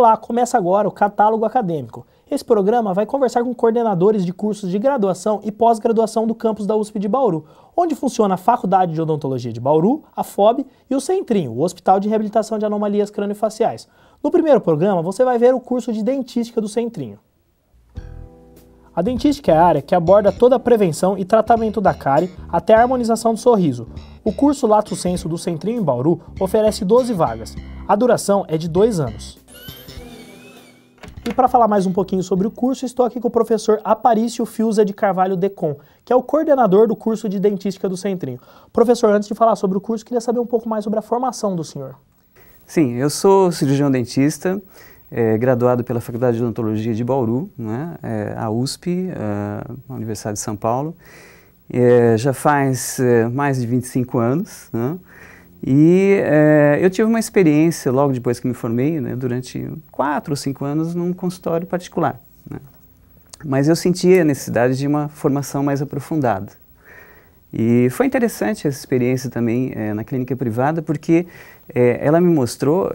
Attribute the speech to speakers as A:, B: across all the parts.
A: Olá, começa agora o Catálogo Acadêmico. Esse programa vai conversar com coordenadores de cursos de graduação e pós-graduação do campus da USP de Bauru, onde funciona a Faculdade de Odontologia de Bauru, a FOB e o Centrinho, o Hospital de Reabilitação de Anomalias Craniofaciais. No primeiro programa, você vai ver o curso de Dentística do Centrinho. A dentística é a área que aborda toda a prevenção e tratamento da cárie até a harmonização do sorriso. O curso Lato Senso do Centrinho em Bauru oferece 12 vagas. A duração é de dois anos. E para falar mais um pouquinho sobre o curso, estou aqui com o professor Aparício Fiuza de Carvalho Decon, que é o coordenador do curso de dentística do Centrinho. Professor, antes de falar sobre o curso, queria saber um pouco mais sobre a formação do senhor.
B: Sim, eu sou cirurgião dentista, é, graduado pela Faculdade de Odontologia de Bauru, né, é, a USP, é, a Universidade de São Paulo. É, já faz é, mais de 25 anos, né, e é, eu tive uma experiência logo depois que me formei, né, durante quatro ou cinco anos, num consultório particular. Né? Mas eu sentia a necessidade de uma formação mais aprofundada. E foi interessante essa experiência também é, na clínica privada, porque é, ela me mostrou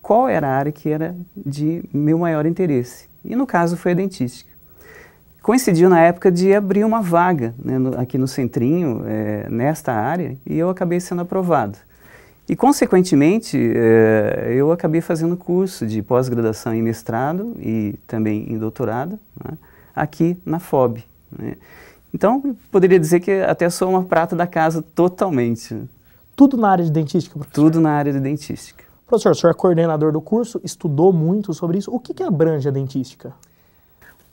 B: qual era a área que era de meu maior interesse. E no caso foi a dentística coincidiu na época de abrir uma vaga né, no, aqui no Centrinho, é, nesta área, e eu acabei sendo aprovado. E, consequentemente, eh, eu acabei fazendo curso de pós-graduação em mestrado e também em doutorado né, aqui na FOB. Né. Então, poderia dizer que até sou uma prata da casa totalmente. Né.
A: Tudo na área de dentística, professor? Tudo na área de dentística. Professor, o senhor é coordenador do curso, estudou muito sobre isso. O que, que abrange a dentística?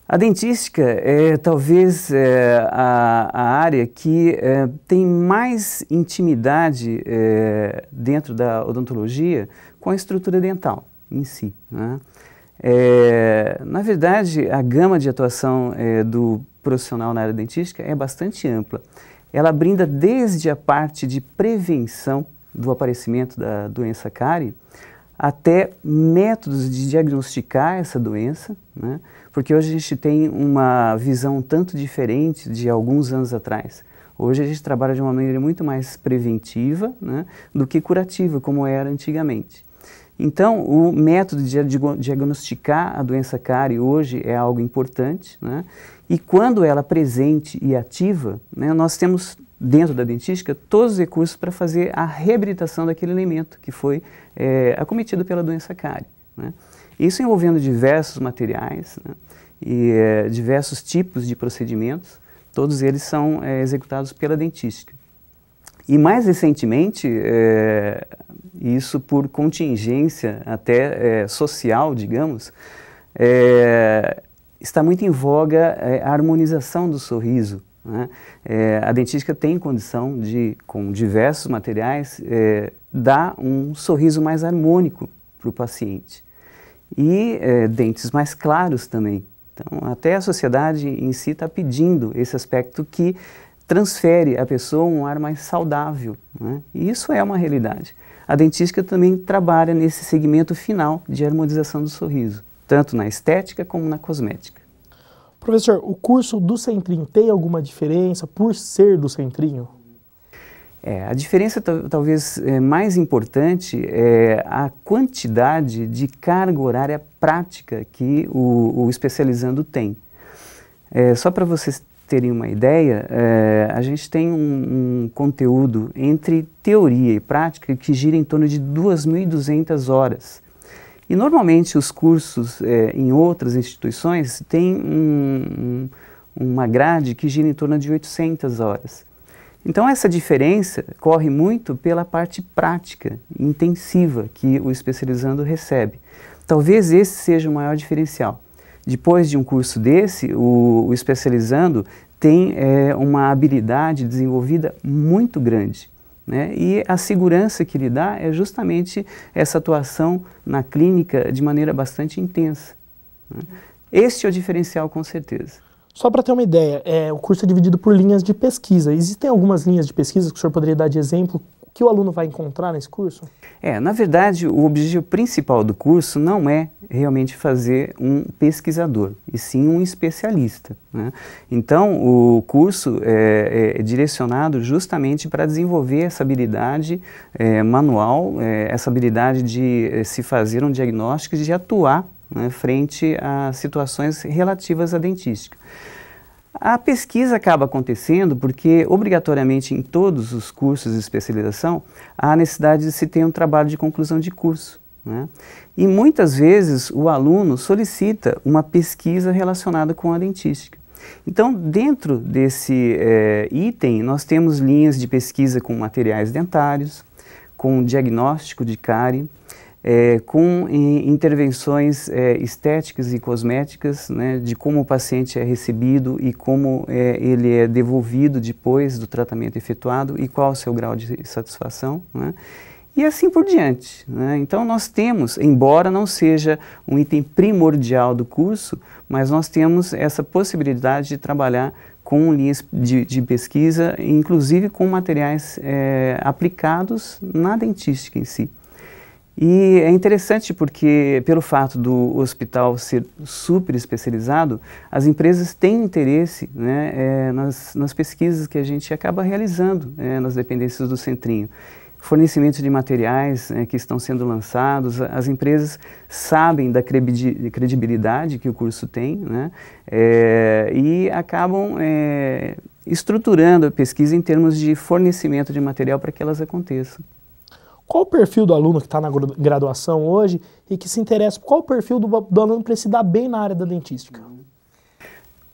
A: A dentística é talvez
B: é, a, a, área que é, tem mais intimidade é, dentro da odontologia com a estrutura dental em si. Né? É, na verdade, a gama de atuação é, do profissional na área dentística é bastante ampla. Ela brinda desde a parte de prevenção do aparecimento da doença cárie até métodos de diagnosticar essa doença, né? Porque hoje a gente tem uma visão tanto diferente de alguns anos atrás. Hoje a gente trabalha de uma maneira muito mais preventiva né, do que curativa, como era antigamente. Então, o método de diagnosticar a doença cárie hoje é algo importante, né? e quando ela é presente e ativa, né, nós temos dentro da dentística todos os recursos para fazer a reabilitação daquele elemento que foi é, acometido pela doença cárie. Né? Isso envolvendo diversos materiais né, e é, diversos tipos de procedimentos, todos eles são é, executados pela dentística. E mais recentemente, é, isso por contingência até social, digamos, está muito em voga a harmonização do sorriso. Né? a dentística tem condição de, com diversos materiais, dar um sorriso mais harmônico para o paciente e é, dentes mais claros também. Então, até a sociedade em si está pedindo esse aspecto que transfere à pessoa um ar mais saudável. Né? E isso é uma realidade. A dentística também trabalha nesse segmento final de harmonização do
A: sorriso, tanto na estética como na cosmética. Professor, o curso do Centrinho tem alguma diferença por ser do Centrinho? É, a diferença
B: talvez é, mais importante é a quantidade de carga horária prática que o, o especializando tem. É, só para vocês terem uma ideia, é, a gente tem um, um, conteúdo entre teoria e prática que gira em torno de 2.200 horas. E normalmente os cursos é, em outras instituições têm um, um, uma grade que gira em torno de 800 horas. Então, essa diferença corre muito pela parte prática, intensiva, que o especializando recebe. Talvez esse seja o maior diferencial. Depois de um curso desse, o, o especializando tem é, uma habilidade desenvolvida muito grande. Né? E a segurança que lhe dá é justamente essa atuação na clínica de maneira bastante intensa. Né? Este é o diferencial, com certeza.
A: Só para ter uma ideia, é, o curso é dividido por linhas de pesquisa. Existem algumas linhas de pesquisa que o senhor poderia dar de exemplo que o aluno vai encontrar nesse curso?
B: É, na verdade, o objetivo principal do curso não é realmente fazer um pesquisador, e sim um especialista. Né? Então, o curso é, é, é direcionado justamente para desenvolver essa habilidade é, manual, é, essa habilidade de é, se fazer um diagnóstico e de atuar né, frente a situações relativas à dentística. A pesquisa acaba acontecendo porque, obrigatoriamente, em todos os cursos de especialização, há necessidade de se ter um trabalho de conclusão de curso. Né? E muitas vezes o aluno solicita uma pesquisa relacionada com a dentística. Então, dentro desse é, item, nós temos linhas de pesquisa com materiais dentários, com diagnóstico de cárie, é, com eh, intervenções é, estéticas e cosméticas, né, de como o paciente é recebido e como é, ele é devolvido depois do tratamento efetuado e qual o seu grau de satisfação, né, e assim por diante. Né. Então nós temos, embora não seja um item primordial do curso, mas nós temos essa possibilidade de trabalhar com linhas de, de pesquisa, inclusive com materiais aplicados na dentística em si. E é interessante porque, pelo fato do hospital ser super especializado, as empresas têm interesse né, é, nas, nas, pesquisas que a gente acaba realizando é, nas dependências do centrinho. Fornecimento de materiais é, que estão sendo lançados, as empresas sabem da credibilidade que o curso tem né, é, e acabam é, estruturando a pesquisa em termos de fornecimento de material para que elas aconteçam
A: qual o perfil do aluno que está na graduação hoje e que se interessa, qual o perfil do, do aluno para se dar bem na área da dentística?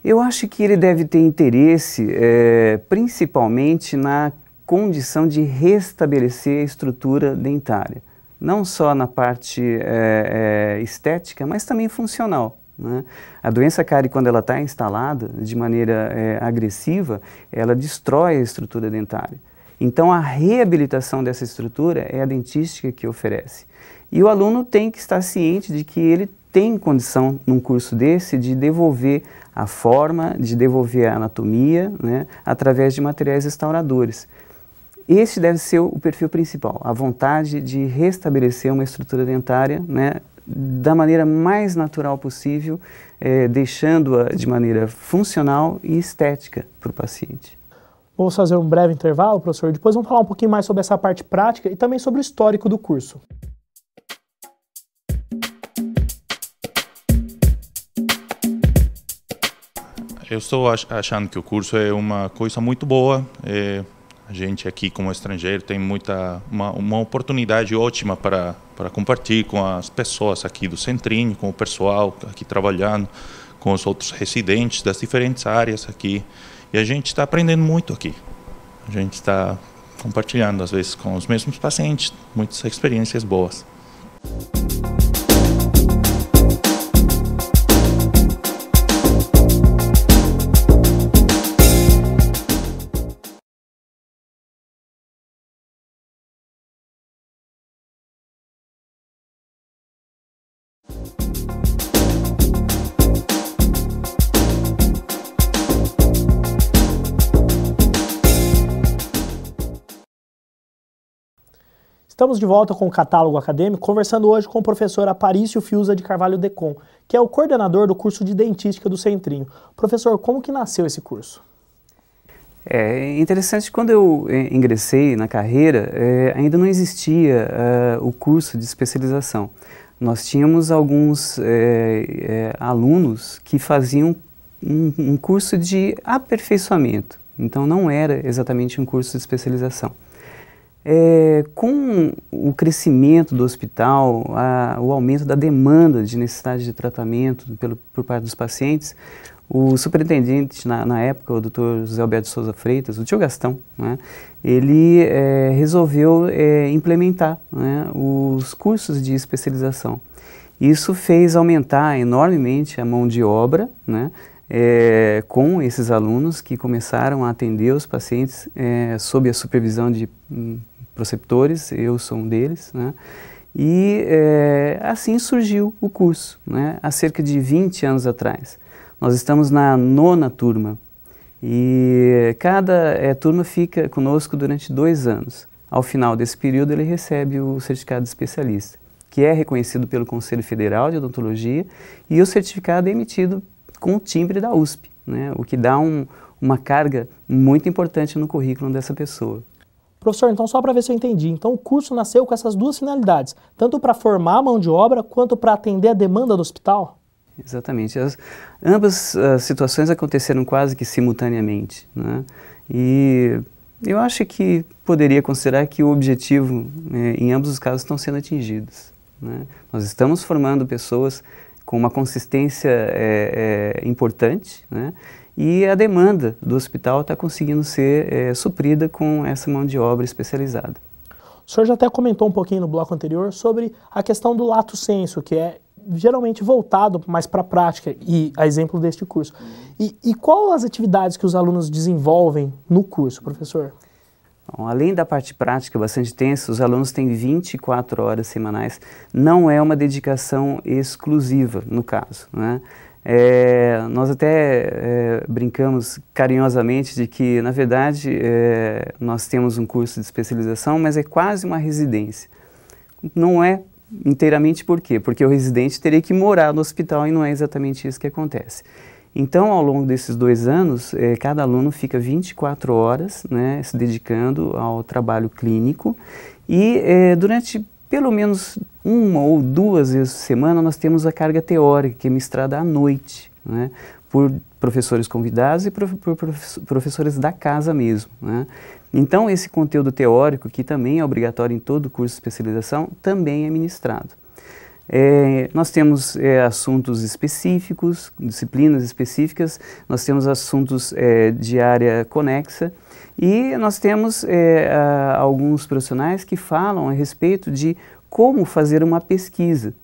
A: Eu acho que ele deve ter
B: interesse é, principalmente na condição de restabelecer a estrutura dentária, não só na parte é, é, estética, mas também funcional. Né? A doença cárie, quando ela está instalada de maneira agressiva, ela destrói a estrutura dentária. Então a reabilitação dessa estrutura é a dentística que oferece. E o aluno tem que estar ciente de que ele tem condição, num curso desse, de devolver a forma, de devolver a anatomia, né, através de materiais restauradores. Este deve ser o perfil principal, a vontade de restabelecer uma estrutura dentária né, da maneira mais natural possível, é, deixando-a de maneira funcional e estética para o paciente.
A: Vamos fazer um breve intervalo, professor. Depois vamos falar um pouquinho mais sobre essa parte prática e também sobre o histórico do curso. Eu estou achando que o curso é uma coisa muito boa. É, a gente aqui como estrangeiro tem muita uma, uma oportunidade ótima para para compartilhar com as pessoas aqui do centrinho, com o pessoal aqui trabalhando, com os outros residentes das diferentes áreas aqui. E a gente está aprendendo muito aqui. A gente está compartilhando, às vezes, com os mesmos pacientes, muitas experiências boas. Estamos de volta com o catálogo acadêmico, conversando hoje com o professor Aparício Fiuza de Carvalho Decon, que é o coordenador do curso de dentística do Centrinho. Professor, como que nasceu esse curso?
B: É interessante, quando eu é, ingressei na carreira, é, ainda não existia é, o curso de especialização. Nós tínhamos alguns é, é, alunos que faziam um, um curso de aperfeiçoamento, então não era exatamente um curso de especialização. É, com o crescimento do hospital, a, o aumento da demanda de necessidade de tratamento pelo, por parte dos pacientes, o superintendente, na, na época, o doutor José Alberto Souza Freitas, o tio Gastão, né, ele é, resolveu é, implementar né, os cursos de especialização. Isso fez aumentar enormemente a mão de obra, né, é, com esses alunos que começaram a atender os pacientes é, sob a supervisão de hum, proceptores eu sou um deles, né? E é, assim surgiu o curso, né? há cerca de 20 anos atrás. Nós estamos na nona turma e cada é, turma fica conosco durante dois anos. Ao final desse período, ele recebe o certificado de especialista, que é reconhecido pelo Conselho Federal de Odontologia e o certificado é emitido com o timbre da USP, né? o que dá um, uma carga muito importante no currículo dessa pessoa.
A: Professor, então só para ver se eu entendi. Então o curso nasceu com essas duas finalidades, tanto para formar a mão de obra quanto para atender a demanda do hospital?
B: Exatamente. As, ambas as situações aconteceram quase que simultaneamente. Né? E eu acho que poderia considerar que o objetivo, né, em ambos os casos, estão sendo atingidos. Né? Nós estamos formando pessoas com uma consistência é, é, importante, né? e a demanda do hospital está conseguindo ser é, suprida com essa mão de obra especializada.
A: O senhor já até comentou um pouquinho no bloco anterior sobre a questão do lato senso, que é geralmente voltado mais para a prática e a exemplo deste curso. E, e qual as atividades que os alunos desenvolvem no curso, professor?
B: Então, além da parte prática bastante tensa, os alunos têm 24 horas semanais. Não é uma dedicação exclusiva, no caso. Né? É, nós até é, brincamos carinhosamente de que, na verdade, é, nós temos um curso de especialização, mas é quase uma residência. Não é inteiramente por quê? Porque o residente teria que morar no hospital e não é exatamente isso que acontece. Então, ao longo desses dois anos, eh, cada aluno fica 24 horas né, se dedicando ao trabalho clínico e eh, durante pelo menos uma ou duas vezes por semana nós temos a carga teórica, que é ministrada à noite, né, por professores convidados e por professores da casa mesmo. Né. Então, esse conteúdo teórico, que também é obrigatório em todo curso de especialização, também é ministrado. É, nós temos é, assuntos específicos, disciplinas específicas, nós temos assuntos é, de área conexa e nós temos é, a, alguns profissionais que falam a respeito de como fazer uma pesquisa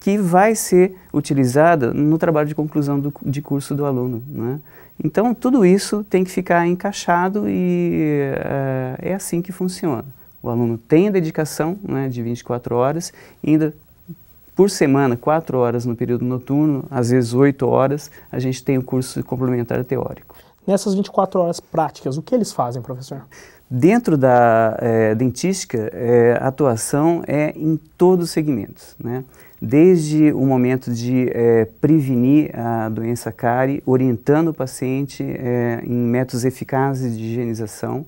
B: que vai ser utilizada no trabalho de conclusão do, de curso do aluno. Né? Então, tudo isso tem que ficar encaixado e é, é assim que funciona. O aluno tem a dedicação né, de 24 horas, ainda por semana, quatro horas no período noturno, às vezes oito horas, a gente tem o um curso complementar teórico.
A: Nessas 24 horas práticas, o que eles fazem, professor?
B: Dentro da é, dentística, é, a atuação é em todos os segmentos, né? desde o momento de é, prevenir a doença cárie, orientando o paciente em métodos eficazes de higienização,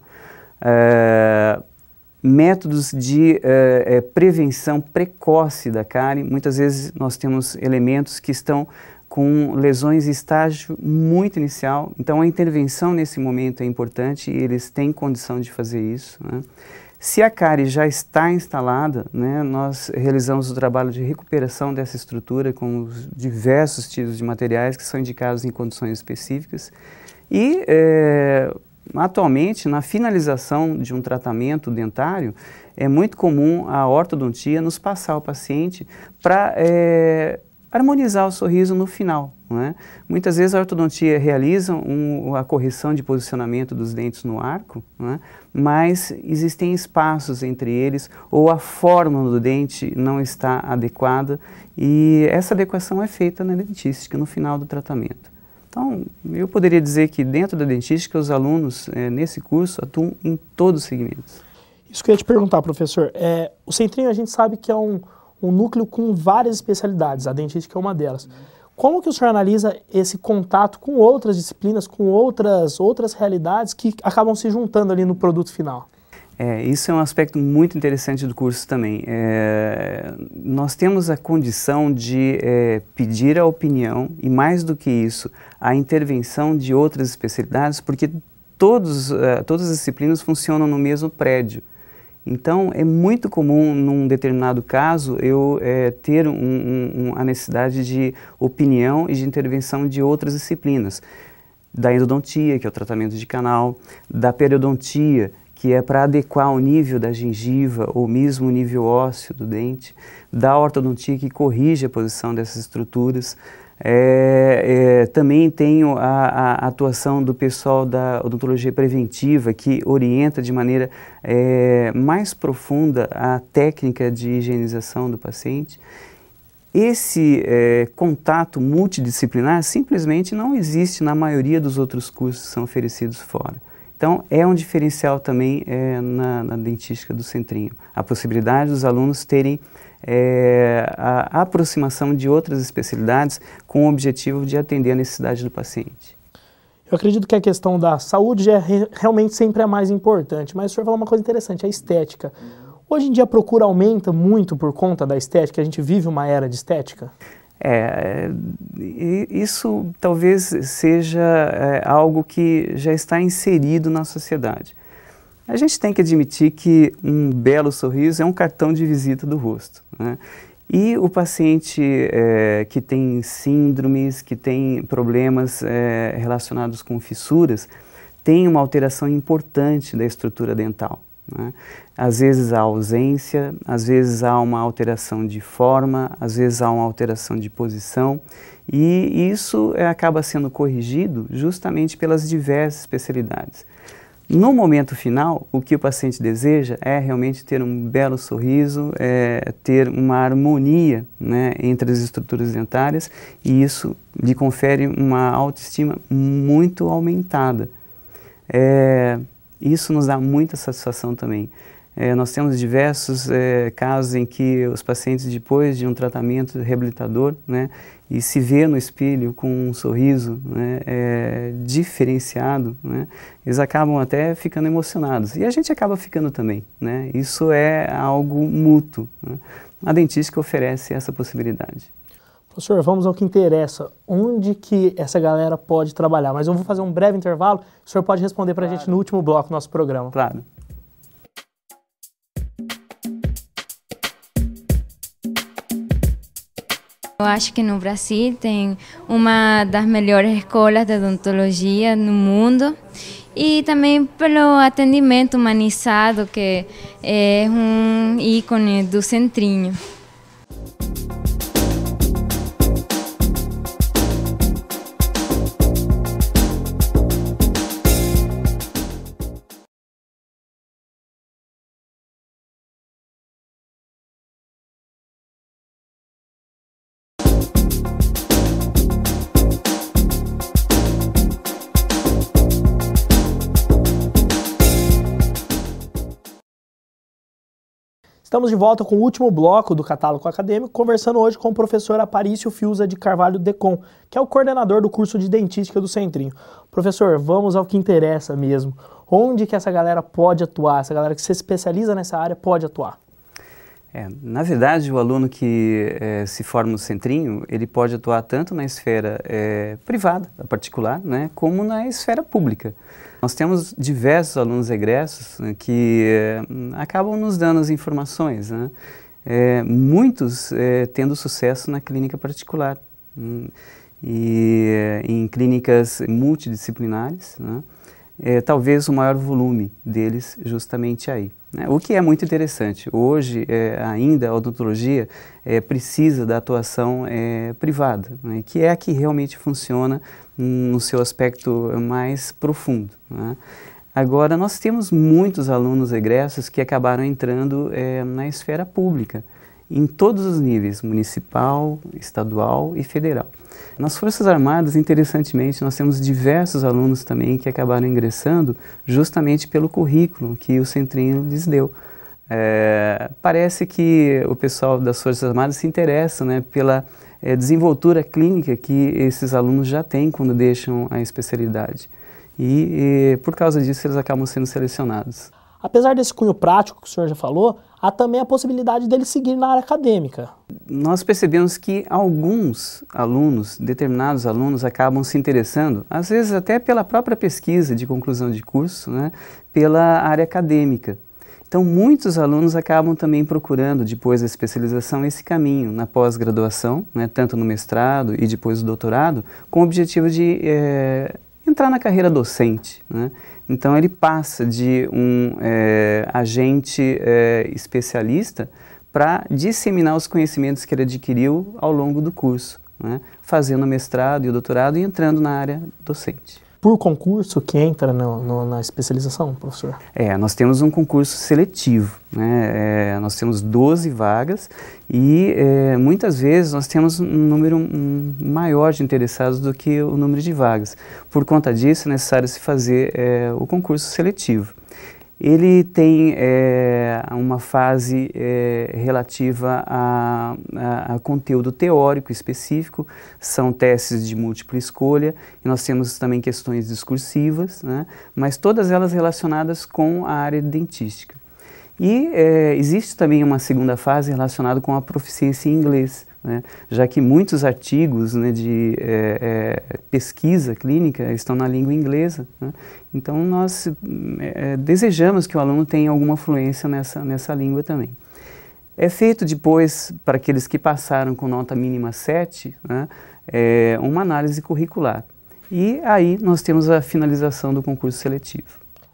B: métodos de eh, eh, prevenção precoce da cárie. Muitas vezes nós temos elementos que estão com lesões estágio muito inicial, então a intervenção nesse momento é importante e eles têm condição de fazer isso. Né? Se a cárie já está instalada, né, nós realizamos o trabalho de recuperação dessa estrutura com diversos tipos de materiais que são indicados em condições específicas e eh, Atualmente, na finalização de um tratamento dentário, é muito comum a ortodontia nos passar o paciente para é, eh, harmonizar o sorriso no final. É? Muitas vezes a ortodontia realiza um, a correção de posicionamento dos dentes no arco, é? mas existem espaços entre eles ou a forma do dente não está adequada e essa adequação é feita na dentística no final do tratamento. Então, eu poderia dizer que dentro da dentística, os alunos é, nesse curso atuam em todos os segmentos.
A: Isso que eu ia te perguntar, professor. É, o Centrinho a gente sabe que é um, um núcleo com várias especialidades, a dentística é uma delas. Como que o senhor analisa esse contato com outras disciplinas, com outras, outras realidades que acabam se juntando ali no produto final?
B: É, isso é um aspecto muito interessante do curso também. É, nós temos a condição de é, pedir a opinião e, mais do que isso, a intervenção de outras especialidades, porque todos, é, todas as disciplinas funcionam no mesmo prédio. Então, é muito comum, num determinado caso, eu é, ter um, um, a necessidade de opinião e de intervenção de outras disciplinas. Da endodontia, que é o tratamento de canal, da periodontia, que é para adequar o nível da gengiva ou mesmo o nível ósseo do dente, da ortodontia que corrige a posição dessas estruturas. É, é, também tenho a, a, atuação do pessoal da odontologia preventiva, que orienta de maneira é, mais profunda a técnica de higienização do paciente. Esse é, contato multidisciplinar simplesmente não existe na maioria dos outros cursos que são oferecidos fora. Então, é um diferencial também é, na, na, dentística do centrinho, a possibilidade dos alunos terem é, a aproximação de outras especialidades com o objetivo de atender a necessidade do paciente.
A: Eu acredito que a questão da saúde é re, realmente sempre a mais importante, mas o senhor falou uma coisa interessante, a estética. Hoje em dia a procura aumenta muito por conta da estética, a gente vive uma era de estética? É, isso talvez seja é, algo que já está
B: inserido na sociedade. A gente tem que admitir que um belo sorriso é um cartão de visita do rosto. Né? E o paciente é, que tem síndromes, que tem problemas é, relacionados com fissuras, tem uma alteração importante da estrutura dental. Né? Às vezes há ausência, às vezes há uma alteração de forma, às vezes há uma alteração de posição, e isso é, acaba sendo corrigido justamente pelas diversas especialidades. No momento final, o que o paciente deseja é realmente ter um belo sorriso, é ter uma harmonia né, entre as estruturas dentárias e isso lhe confere uma autoestima muito aumentada. É, isso nos dá muita satisfação também. É, nós temos diversos é, casos em que os pacientes, depois de um tratamento reabilitador, né, e se vê no espelho com um sorriso né, é, diferenciado, né, eles acabam até ficando emocionados. E a gente acaba ficando também. Né? Isso é algo mútuo. Né? A dentística oferece essa possibilidade.
A: Professor, vamos ao que interessa. Onde que essa galera pode trabalhar? Mas eu vou fazer um breve intervalo. O senhor pode responder para a claro. gente no último bloco do nosso programa. Claro.
B: Eu acho que no Brasil tem uma das melhores escolas de odontologia no mundo e também pelo atendimento humanizado que é um ícone do centrinho.
A: Estamos de volta com o último bloco do catálogo acadêmico, conversando hoje com o professor Aparício Fiuza de Carvalho Decon, que é o coordenador do curso de dentística do Centrinho. Professor, vamos ao que interessa mesmo. Onde que essa galera pode atuar? Essa galera que se especializa nessa área pode atuar?
B: É, na verdade, o aluno que é, se forma no centrinho, ele pode atuar tanto na esfera é, privada, particular, né, como na esfera pública. Nós temos diversos alunos egressos né, que é, acabam nos dando as informações, né, é, muitos é, tendo sucesso na clínica particular né, e em clínicas multidisciplinares, né, talvez o maior volume deles justamente aí. Né? O que é muito interessante. Hoje, é, ainda, a odontologia é, precisa da atuação é, privada, né? que é a que realmente funciona no seu aspecto mais profundo. Né? Agora, nós temos muitos alunos egressos que acabaram entrando é, na esfera pública em todos os níveis, municipal, estadual e federal. Nas Forças Armadas, interessantemente, nós temos diversos alunos também que acabaram ingressando justamente pelo currículo que o Centrinho lhes deu. É, parece que o pessoal das Forças Armadas se interessa né, pela é, desenvoltura clínica que esses alunos já têm quando deixam a especialidade. E, e por causa disso eles acabam sendo selecionados.
A: Apesar desse cunho prático que o senhor já falou, há também a possibilidade dele seguir na área acadêmica.
B: Nós percebemos que alguns alunos, determinados alunos, acabam se interessando, às vezes até pela própria pesquisa de conclusão de curso, né, pela área acadêmica. Então, muitos alunos acabam também procurando, depois da especialização, esse caminho na pós-graduação, né, tanto no mestrado e depois no doutorado, com o objetivo de é, entrar na carreira docente. Né? Então ele passa de um é, agente é, especialista para disseminar os conhecimentos que ele adquiriu ao longo do curso, né? fazendo o mestrado e o doutorado e entrando na área docente
A: por concurso que entra no, no, na especialização, professor?
B: É, nós temos um concurso seletivo, né? É, nós temos 12 vagas e é, muitas vezes nós temos um número maior de interessados do que o número de vagas. Por conta disso, é necessário se fazer é, o concurso seletivo ele tem é, uma fase é, relativa a, a, a, conteúdo teórico específico, são testes de múltipla escolha, e nós temos também questões discursivas, né, mas todas elas relacionadas com a área de dentística. E é, existe também uma segunda fase relacionada com a proficiência em inglês, né, já que muitos artigos né, de pesquisa clínica estão na língua inglesa. Né, então, nós é, é, desejamos que o aluno tenha alguma fluência nessa, nessa língua também. É feito depois, para aqueles que passaram com nota mínima 7, né, é, uma análise curricular. E aí nós temos a finalização do concurso seletivo.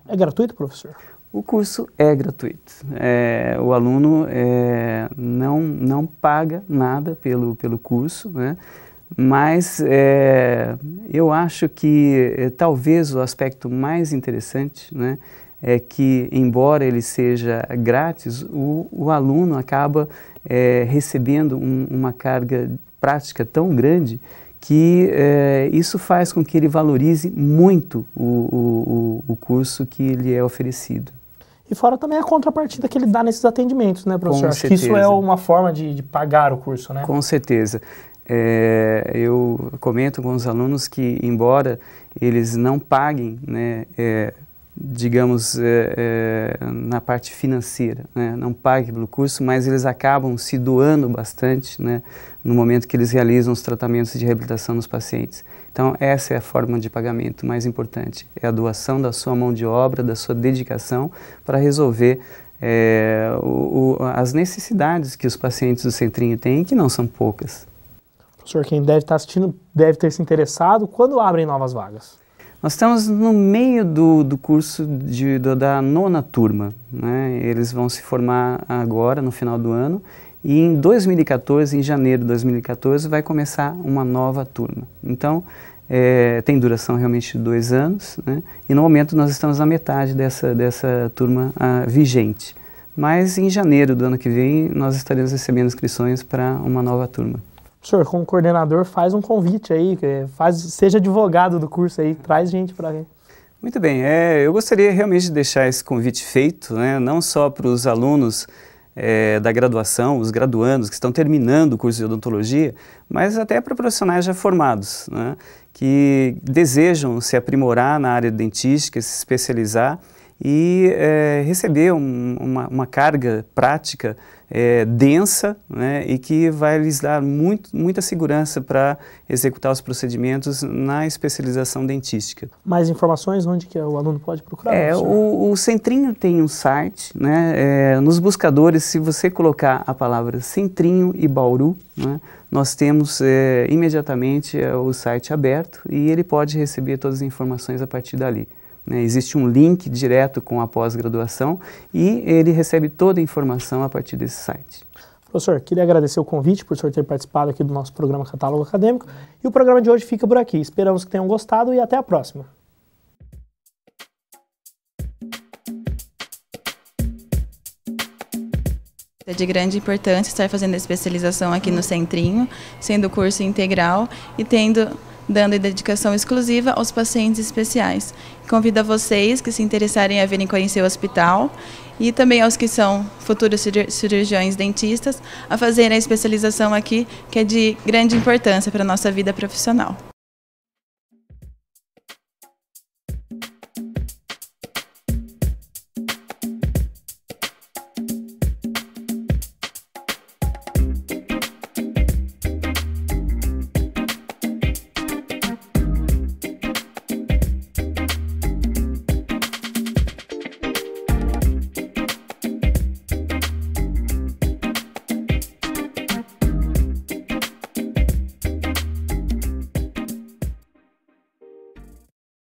A: É gratuito, professor? O curso é gratuito.
B: É, o aluno é, não, não paga nada pelo, pelo curso, né? Mas é, eu acho que eh, talvez o aspecto mais interessante né, é que, embora ele seja grátis, o, o aluno acaba é, recebendo um, uma carga prática tão grande que isso faz com que ele valorize muito o, o, o curso que lhe é oferecido.
A: E fora também a contrapartida que ele dá nesses atendimentos, né, professor? Com Acho certeza. que isso é uma forma de, de, pagar o curso, né? Com
B: certeza. É, eu comento com os alunos que, embora eles não paguem, né, é, digamos, é, é, na parte financeira, né, não paguem pelo curso, mas eles acabam se doando bastante né, no momento que eles realizam os tratamentos de reabilitação nos pacientes. Então, essa é a forma de pagamento mais importante: é a doação da sua mão de obra, da sua dedicação para resolver é, o, o, as necessidades que os pacientes do centrinho têm, que não são poucas
A: professor, quem deve estar assistindo deve ter se interessado, quando abrem novas vagas? Nós estamos no meio do,
B: do curso de, do, da nona turma. Né? Eles vão se formar agora, no final do ano, e em 2014, em janeiro de 2014, vai começar uma nova turma. Então, é, tem duração realmente de dois anos, né? e no momento nós estamos na metade dessa, dessa turma ah, vigente. Mas em janeiro do ano que vem, nós estaremos recebendo inscrições para uma nova turma
A: senhor, como coordenador, faz um convite aí, faz, seja advogado do curso aí, traz gente para ver. Muito bem, é,
B: eu gostaria realmente de deixar esse convite feito, né, não só para os alunos é, da graduação, os graduandos que estão terminando o curso de odontologia, mas até para profissionais já formados, né, que desejam se aprimorar na área de dentística, se especializar e é, receber um, uma, uma carga prática é, densa né, e que vai lhes dar muito, muita segurança para executar os procedimentos na especialização dentística.
A: Mais informações, onde que é? o aluno pode procurar? É, o, o, Centrinho tem um site,
B: né, é, nos buscadores, se você colocar a palavra Centrinho e Bauru, né, nós temos é, imediatamente é, o site aberto e ele pode receber todas as informações a partir dali. Né, existe um link direto com a pós-graduação e ele recebe toda a informação a partir desse
A: site. Professor, queria agradecer o convite por o senhor ter participado aqui do nosso programa Catálogo Acadêmico. E o programa de hoje fica por aqui. Esperamos que tenham gostado e até a próxima.
B: É de grande importância estar fazendo a especialização aqui no Centrinho, sendo curso integral e tendo dando dedicação exclusiva aos pacientes especiais. Convido a vocês que se interessarem a virem conhecer o hospital e também aos que são futuros cirurgiões dentistas a fazerem a especialização aqui, que é de grande importância para a nossa vida profissional.